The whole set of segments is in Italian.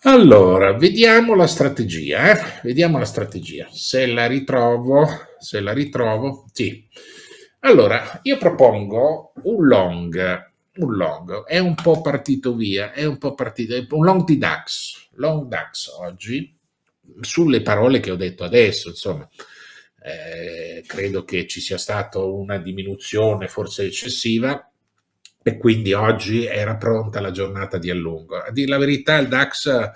Allora, vediamo la strategia, eh? vediamo la strategia, se la ritrovo, se la ritrovo, sì. Allora, io propongo un long, un long, è un po' partito via, è un po' partito, un long di DAX, long DAX oggi, sulle parole che ho detto adesso, insomma eh, credo che ci sia stata una diminuzione forse eccessiva e quindi oggi era pronta la giornata di allungo. A dire la verità il DAX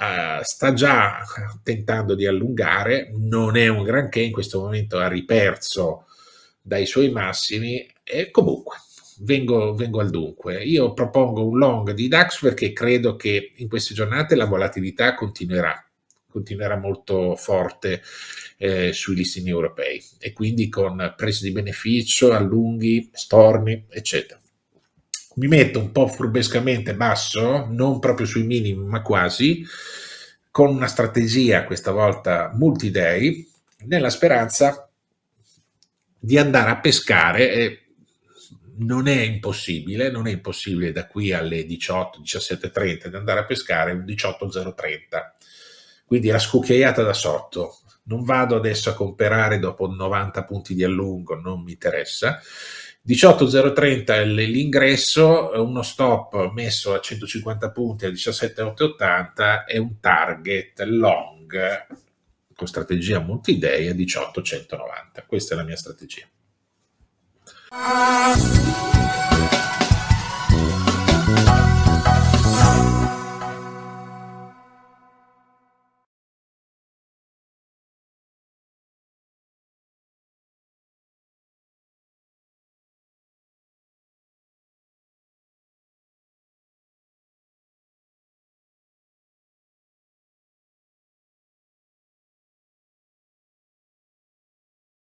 Uh, sta già tentando di allungare, non è un granché, in questo momento ha riperso dai suoi massimi e comunque vengo, vengo al dunque. Io propongo un long di DAX perché credo che in queste giornate la volatilità continuerà continuerà molto forte eh, sui listini europei e quindi con prese di beneficio, allunghi, storni, eccetera. Mi metto un po' furbescamente basso, non proprio sui minimi, ma quasi, con una strategia questa volta multi-day, nella speranza di andare a pescare e non è impossibile, non è impossibile da qui alle 18, 17.30 di andare a pescare un 18.030 quindi la scucchiaiata da sotto. Non vado adesso a comprare dopo 90 punti di allungo, non mi interessa. 18030 è l'ingresso, uno stop messo a 150 punti a 17880 e un target long con strategia multi-day a 18190. Questa è la mia strategia.